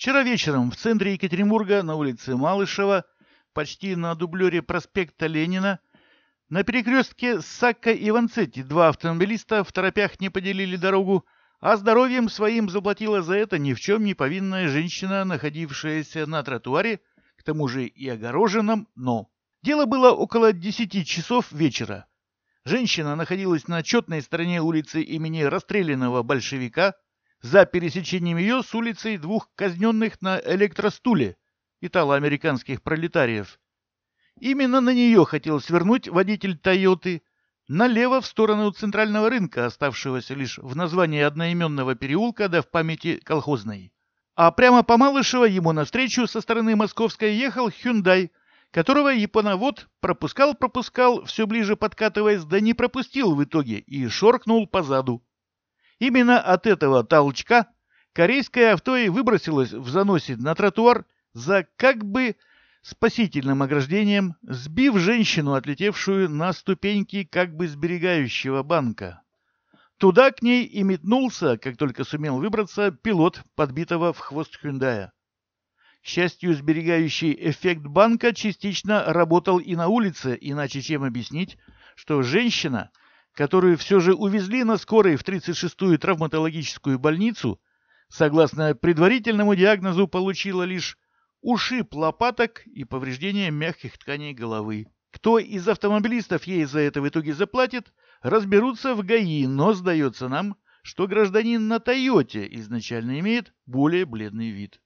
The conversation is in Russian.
Вчера вечером в центре Екатеринбурга на улице Малышева, почти на дублере проспекта Ленина, на перекрестке Сакка и Ванцетти два автомобилиста в торопях не поделили дорогу, а здоровьем своим заплатила за это ни в чем не повинная женщина, находившаяся на тротуаре, к тому же и огороженном, но... Дело было около 10 часов вечера. Женщина находилась на четной стороне улицы имени расстрелянного большевика, за пересечением ее с улицей двух казненных на электростуле итало-американских пролетариев. Именно на нее хотел свернуть водитель «Тойоты», налево в сторону центрального рынка, оставшегося лишь в названии одноименного переулка да в памяти колхозной. А прямо по малышева ему навстречу со стороны Московской ехал «Хюндай», которого японовод пропускал-пропускал, все ближе подкатываясь, да не пропустил в итоге и шоркнул позаду. Именно от этого толчка корейское авто и выбросилось в заносе на тротуар за как бы спасительным ограждением, сбив женщину, отлетевшую на ступеньки как бы сберегающего банка. Туда к ней и метнулся, как только сумел выбраться, пилот, подбитого в хвост Хюндая. К счастью, сберегающий эффект банка частично работал и на улице, иначе чем объяснить, что женщина которую все же увезли на скорой в 36-ю травматологическую больницу, согласно предварительному диагнозу получила лишь ушиб лопаток и повреждение мягких тканей головы. Кто из автомобилистов ей за это в итоге заплатит, разберутся в ГАИ, но сдается нам, что гражданин на «Тойоте» изначально имеет более бледный вид.